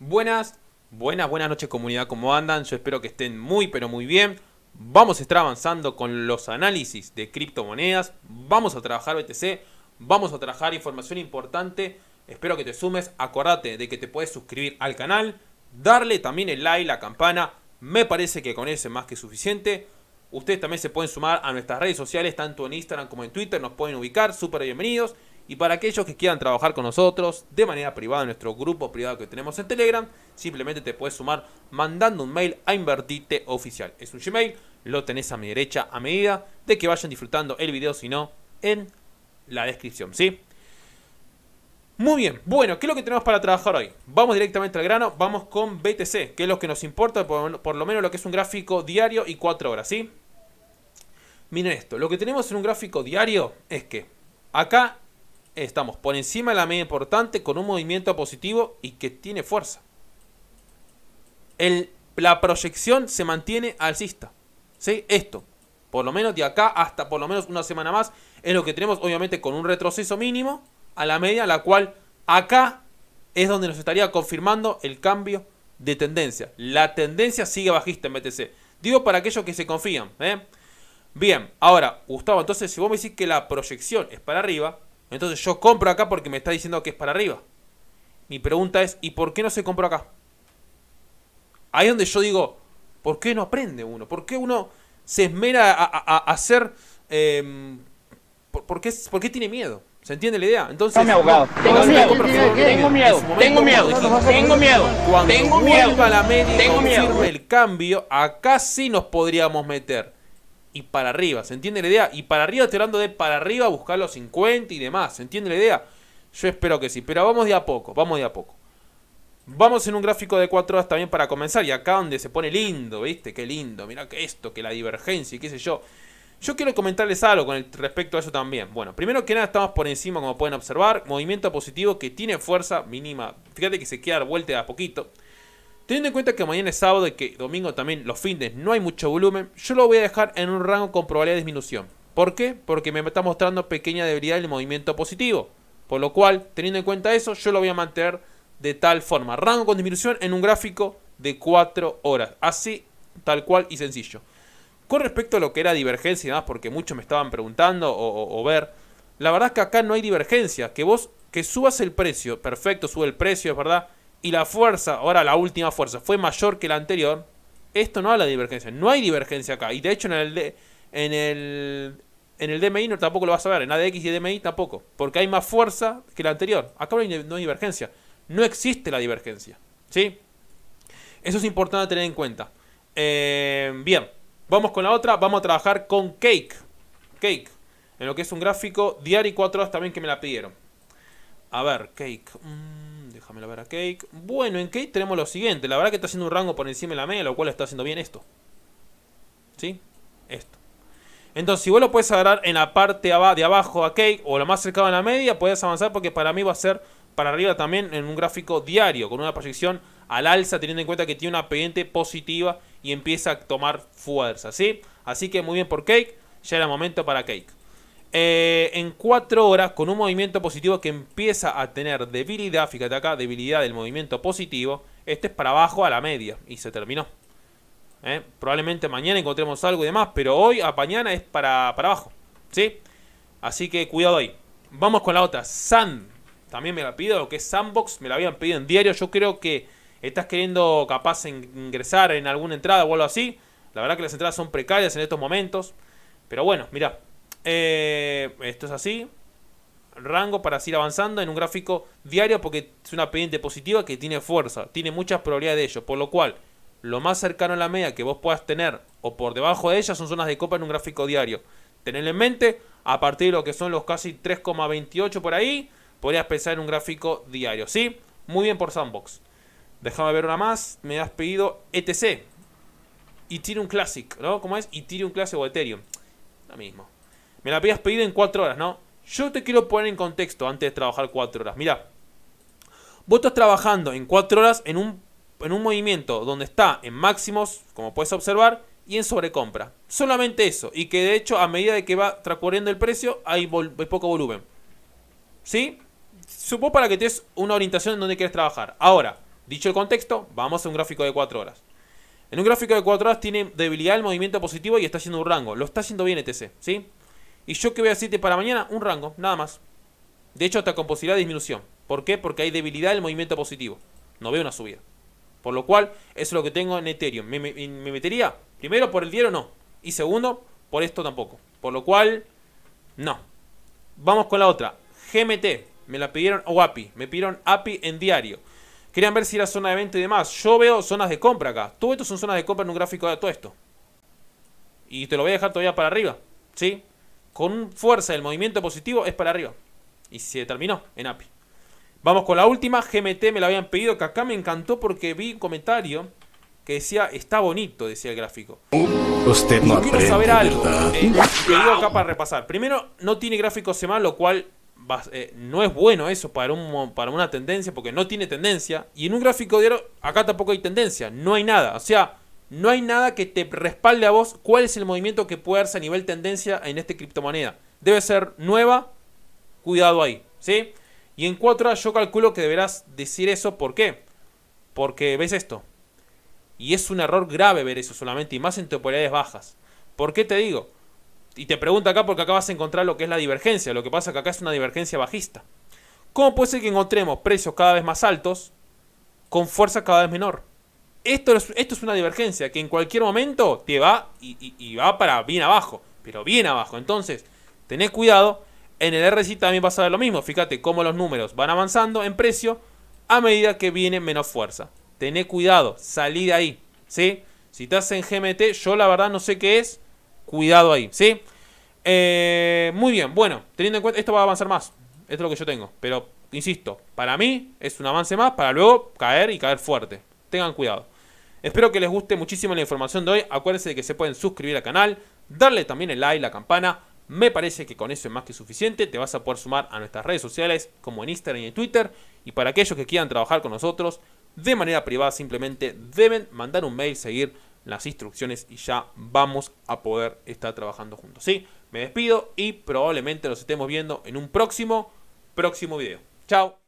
Buenas, buenas, buenas noches comunidad, ¿cómo andan? Yo espero que estén muy, pero muy bien. Vamos a estar avanzando con los análisis de criptomonedas, vamos a trabajar BTC, vamos a trabajar información importante. Espero que te sumes, Acuérdate de que te puedes suscribir al canal, darle también el like, la campana, me parece que con eso es más que suficiente. Ustedes también se pueden sumar a nuestras redes sociales, tanto en Instagram como en Twitter, nos pueden ubicar, súper bienvenidos. Y para aquellos que quieran trabajar con nosotros de manera privada en nuestro grupo privado que tenemos en Telegram, simplemente te puedes sumar mandando un mail a Invertite Oficial. Es un Gmail, lo tenés a mi derecha a medida de que vayan disfrutando el video, si no, en la descripción, ¿sí? Muy bien, bueno, ¿qué es lo que tenemos para trabajar hoy? Vamos directamente al grano, vamos con BTC, que es lo que nos importa, por, lo menos lo que es un gráfico diario y 4 horas, ¿sí? Miren esto, lo que tenemos en un gráfico diario es que acá estamos por encima de la media importante con un movimiento positivo y que tiene fuerza. la proyección se mantiene alcista. ¿sí? Esto, por lo menos de acá hasta por lo menos una semana más, es lo que tenemos obviamente con un retroceso mínimo a la media, la cual acá es donde nos estaría confirmando el cambio de tendencia. La tendencia sigue bajista en BTC. Digo para aquellos que se confían. ¿eh? Bien, ahora, Gustavo, entonces si vos me decís que la proyección es para arriba, entonces yo compro acá porque me está diciendo que es para arriba. Mi pregunta es, ¿y por qué no se compró acá? Ahí es donde yo digo, ¿por qué no aprende uno? ¿Por qué uno se esmera a, hacer... Em, por, qué, tiene miedo? ¿Se entiende la idea? Entonces, Tengo, miedo, tengo miedo, tengo miedo, tengo miedo, cuando tengo miedo, la tengo miedo. el cambio, acá sí nos podríamos meter y para arriba. ¿Se entiende la idea? Y para arriba estoy hablando de para arriba, buscar los 50 y demás. ¿Se entiende la idea? Yo espero que sí. Pero vamos de a poco, vamos de a poco. Vamos en un gráfico de 4 horas también para comenzar. Y acá donde se pone lindo, ¿viste? Qué lindo. Mirá que esto, que la divergencia y qué sé yo. Yo quiero comentarles algo con respecto a eso también. Bueno, primero que nada estamos por encima, como pueden observar. Movimiento positivo que tiene fuerza mínima. Fíjate que se queda vuelta de a poquito. Teniendo en cuenta que mañana es sábado y que domingo también los fines no hay mucho volumen, yo lo voy a dejar en un rango con probabilidad de disminución. ¿Por qué? Porque me está mostrando pequeña debilidad en el movimiento positivo. Por lo cual, teniendo en cuenta eso, yo lo voy a mantener de tal forma. Rango con disminución en un gráfico de 4 horas. Así, tal cual y sencillo. Con respecto a lo que era divergencia y porque muchos me estaban preguntando o, o, ver, la verdad es que acá no hay divergencia. Que vos, que subas el precio, perfecto, sube el precio, es verdad y la fuerza, ahora la última fuerza, fue mayor que la anterior, esto no habla de divergencia. No hay divergencia acá. Y de hecho en el, en el, DMI tampoco lo vas a ver. En ADX y DMI tampoco. Porque hay más fuerza que la anterior. Acá no hay, divergencia. No existe la divergencia. ¿Sí? Eso es importante tener en cuenta. Eh, bien. Vamos con la otra. Vamos a trabajar con Cake. Cake. En lo que es un gráfico diario y 4 horas también que me la pidieron. A ver, Cake. Mm. Déjame ver a Cake. Bueno, en Cake tenemos lo siguiente. La verdad que está haciendo un rango por encima de la media, lo cual está haciendo bien esto. ¿Sí? Esto. Entonces, si vos lo puedes agarrar en la parte de abajo a Cake o lo más cercano a la media, puedes avanzar porque para mí va a ser para arriba también en un gráfico diario, con una proyección al alza, teniendo en cuenta que tiene una pendiente positiva y empieza a tomar fuerza, ¿sí? Así que muy bien por Cake, ya era momento para Cake. Eh, en 4 horas, con un movimiento positivo que empieza a tener debilidad, fíjate acá, debilidad del movimiento positivo, este es para abajo a la media y se terminó. Eh, probablemente mañana encontremos algo y demás, pero hoy a mañana es para, abajo. ¿sí? Así que cuidado ahí. Vamos con la otra, Sand También me la pido, que es Sandbox, me la habían pedido en diario. Yo creo que estás queriendo capaz ingresar en alguna entrada o algo así. La verdad que las entradas son precarias en estos momentos. Pero bueno, mira, eh, esto es así. Rango para seguir avanzando en un gráfico diario porque es una pendiente positiva que tiene fuerza, tiene muchas probabilidades de ello, por lo cual lo más cercano a la media que vos puedas tener o por debajo de ella son zonas de copa en un gráfico diario. Tenedlo en mente, a partir de lo que son los casi 3,28 por ahí, podrías pensar en un gráfico diario, ¿sí? Muy bien por Sandbox. Déjame ver una más, me has pedido ETC. y un Classic, ¿no? ¿Cómo es? Ethereum Classic o Ethereum. Lo mismo. Me la habías pedido en cuatro horas, ¿no? Yo te quiero poner en contexto antes de trabajar cuatro horas. Mira, vos estás trabajando en cuatro horas en un, movimiento donde está en máximos, como puedes observar, y en sobrecompra. Solamente eso. Y que de hecho, a medida de que va transcurriendo el precio, hay, poco volumen. ¿Sí? Supongo para que te des una orientación en donde quieres trabajar. Ahora, dicho el contexto, vamos a un gráfico de cuatro horas. En un gráfico de 4 horas tiene debilidad el movimiento positivo y está haciendo un rango. Lo está haciendo bien ETC, ¿sí? Y yo qué voy a decirte para mañana, un rango, nada más. De hecho, hasta con posibilidad de disminución. ¿Por qué? Porque hay debilidad del movimiento positivo. No veo una subida. Por lo cual, eso es lo que tengo en Ethereum. ¿Me, metería? Primero, por el diario, no. Y segundo, por esto tampoco. Por lo cual, no. Vamos con la otra. GMT. Me la pidieron o API. Me pidieron API en diario. Querían ver si era zona de venta y demás. Yo veo zonas de compra acá. Todo esto son zonas de compra en un gráfico de todo esto. Y te lo voy a dejar todavía para arriba. ¿Sí? con fuerza del movimiento positivo es para arriba. Y se terminó en API. Vamos con la última. GMT me la habían pedido, que acá me encantó porque vi un comentario que decía, está bonito, decía el gráfico. Usted no quiero saber algo. Eh, digo acá para repasar. Primero, no tiene gráfico semanal, lo cual eh, no es bueno eso para, un, para una tendencia, porque no tiene tendencia. Y en un gráfico diario, acá tampoco hay tendencia, no hay nada. O sea, no hay nada que te respalde a vos cuál es el movimiento que puede darse a nivel tendencia en esta criptomoneda. Debe ser nueva, cuidado ahí, ¿sí? Y en 4 yo calculo que deberás decir eso, ¿por qué? Porque ves esto. Y es un error grave ver eso solamente, y más en temporalidades bajas. ¿Por qué te digo? Y te pregunto acá porque acá vas a encontrar lo que es la divergencia. Lo que pasa es que acá es una divergencia bajista. ¿Cómo puede ser que encontremos precios cada vez más altos con fuerza cada vez menor? Esto es, una divergencia que en cualquier momento te va y, va para bien abajo, pero bien abajo. Entonces, tened cuidado. En el RSI también pasa a ver lo mismo. Fíjate cómo los números van avanzando en precio a medida que viene menos fuerza. Tené cuidado, salí de ahí. ¿sí? Si estás en GMT, yo la verdad no sé qué es. Cuidado ahí. ¿sí? Eh, muy bien, bueno, teniendo en cuenta, esto va a avanzar más. Esto es lo que yo tengo. Pero, insisto, para mí es un avance más para luego caer y caer fuerte tengan cuidado. Espero que les guste muchísimo la información de hoy. Acuérdense de que se pueden suscribir al canal, darle también el like, la campana. Me parece que con eso es más que suficiente. Te vas a poder sumar a nuestras redes sociales como en Instagram y en Twitter. Y para aquellos que quieran trabajar con nosotros de manera privada, simplemente deben mandar un mail, seguir las instrucciones y ya vamos a poder estar trabajando juntos. ¿sí? Me despido y probablemente los estemos viendo en un próximo, próximo video. Chao.